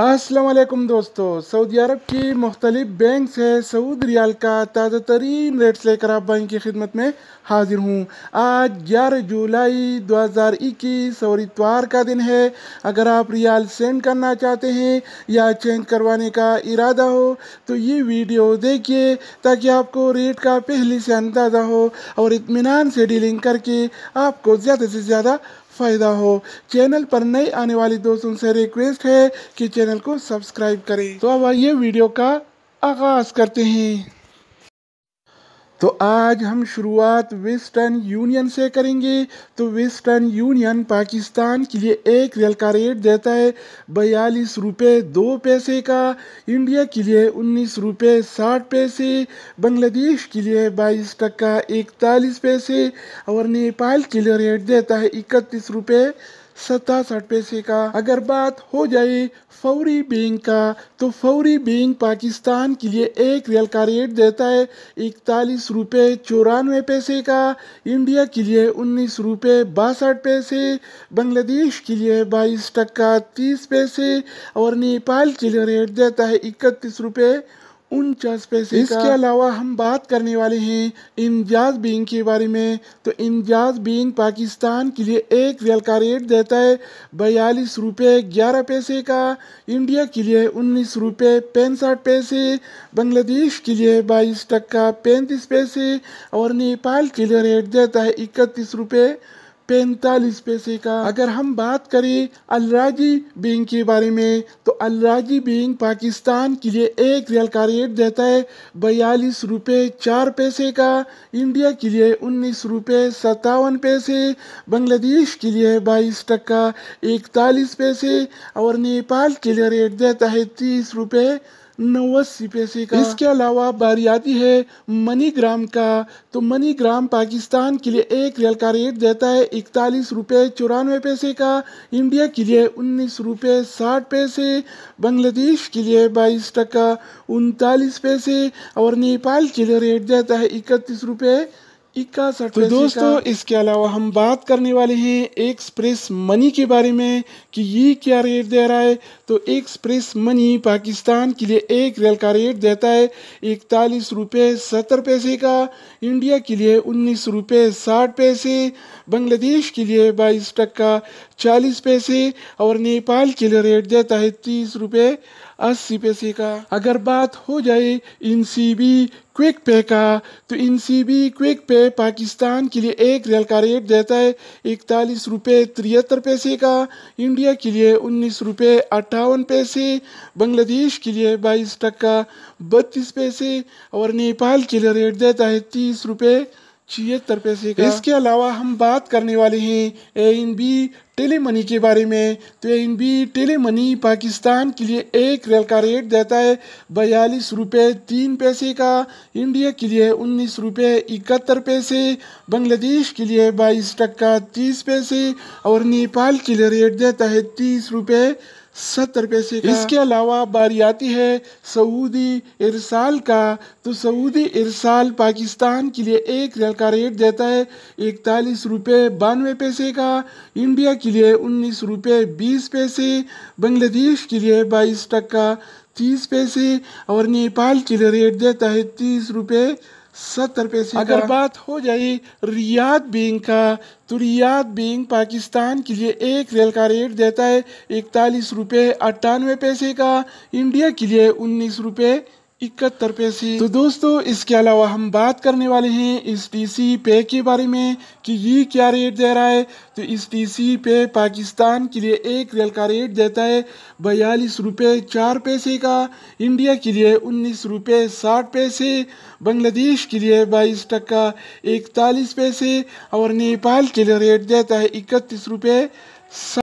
असलम दोस्तों सऊदी अरब की मुख्तलिफ बैंक है सऊद रियाल का ताज़ा तरीन रेट्स लेकर आप बैंक की खिदमत में हाजिर हूँ आज ग्यारह जुलाई 2021 और इतवार का दिन है अगर आप रियाल सेंड करना चाहते हैं या चेंज करवाने का इरादा हो तो ये वीडियो देखिए ताकि आपको रेट का पहले से अंदाज़ा हो और इतमान से डीलिंग करके आपको ज़्यादा से ज़्यादा फ़ायदा हो चैनल पर नए आने वाले दोस्तों से रिक्वेस्ट है कि चैनल को सब्सक्राइब करें तो अब आइए वीडियो का आगाज़ करते हैं तो आज हम शुरुआत वेस्टर्न यूनियन से करेंगे तो वेस्टर्न यूनियन पाकिस्तान के लिए एक रेल का रेट देता है बयालीस रुपये दो पैसे का इंडिया के लिए उन्नीस रुपये साठ पैसे बांग्लादेश के लिए बाईस टक्का इकतालीस पैसे और नेपाल के लिए रेट देता है इकतीस रुपये सतासठ पैसे का अगर बात हो जाए फौरी बैंक का तो फौरी बैंक पाकिस्तान के लिए एक रियल का रेट देता है इकतालीस रुपये चौरानवे पैसे का इंडिया के लिए उन्नीस रुपये बासठ पैसे बांग्लादेश के लिए बाईस टक्का तीस पैसे और नेपाल के लिए रेट देता है इकतीस रुपये उनचास पैसे इसके अलावा हम बात करने वाले हैं इंजाज बिंग के बारे में तो इंजाज बिंग पाकिस्तान के लिए एक रियल का रेट देता है बयालीस रुपये ग्यारह पैसे का इंडिया के लिए उन्नीस रुपये पैंसठ पैसे बांग्लादेश के लिए बाईस टक्का पैंतीस पैसे और नेपाल के लिए रेट देता है इकतीस रुपये पैंतालीस पैसे का अगर हम बात करें अलराजी बैंक के बारे में तो अलराजी बैंक पाकिस्तान के लिए एक रियल का रेट देता है बयालीस रुपये चार पैसे का इंडिया के लिए उन्नीस रुपये सत्तावन पैसे बांग्लादेश के लिए बाईस टक्का इकतालीस पैसे और नेपाल के लिए रेट देता है तीस रुपये नवासी पैसे का इसके अलावा बारी आती है मनीग्राम का तो मनीग्राम पाकिस्तान के लिए एक रियल का रेट देता है इकतालीस रुपये चौरानवे पैसे का इंडिया के लिए उन्नीस रुपये साठ पैसे बांग्लादेश के लिए बाईस टका उनतालीस पैसे और नेपाल के लिए रेट देता है इकतीस रुपये इकसठ तो दोस्तों इसके अलावा हम बात करने वाले हैं एक्सप्रेस मनी के बारे में कि ये क्या रेट दे रहा है तो एक्सप्रेस मनी पाकिस्तान के लिए एक रेल का रेट देता है इकतालीस रुपये सत्तर पैसे का इंडिया के लिए उन्नीस रुपये साठ पैसे बांग्लादेश के लिए बाईस टक्का चालीस पैसे और नेपाल के लिए रेट देता है तीस रुपये आज पैसे का अगर बात हो जाए इन सी बी क्विक पे का तो इन सी बी क्विक पे पाकिस्तान के लिए एक रेल का रेट देता है इकतालीस रुपये तिहत्तर पैसे का इंडिया के लिए उन्नीस रुपये अट्ठावन पैसे बांग्लादेश के लिए बाईस टक्का बत्तीस पैसे और नेपाल के लिए रेट देता है तीस रुपये छिहत्तर पैसे का इसके अलावा हम बात करने वाले हैं A N B tele money के बारे में तो N B tele money Pakistan के लिए एक रेल का रेट देता है बयालीस रुपये तीन पैसे का इंडिया के लिए उन्नीस रुपये इकहत्तर पैसे बांग्लादेश के लिए बाईस टक्का तीस पैसे और नेपाल के लिए रेट देता है तीस रुपये सत्तर पैसे का इसके अलावा बारी आती है सऊदी इरसाल का तो सऊदी इरसाल पाकिस्तान के लिए एक रियल का रेट देता है इकतालीस रुपये बानवे पैसे का इंडिया के लिए उन्नीस रुपये बीस पैसे बांग्लादेश के लिए बाईस टक्का तीस पैसे और नेपाल के लिए रेट देता है तीस रुपये सत्तर पैसे अगर बात हो जाए रियाद बैंक का तो रियाद बैंक पाकिस्तान के लिए एक रेल का रेट देता है इकतालीस रुपये अट्ठानवे पैसे का इंडिया के लिए उन्नीस रुपये इकहत्तर पैसे तो दोस्तों इसके अलावा हम बात करने वाले हैं इस टी पे के बारे में कि ये क्या रेट दे रहा है तो इस टी पे पाकिस्तान के लिए एक रेल का रेट देता है बयालीस रुपये चार पैसे का इंडिया के लिए उन्नीस रुपये साठ पैसे बांग्लादेश के लिए बाईस टक्का इकतालीस पैसे और नेपाल के लिए रेट देता है इकतीस रुपये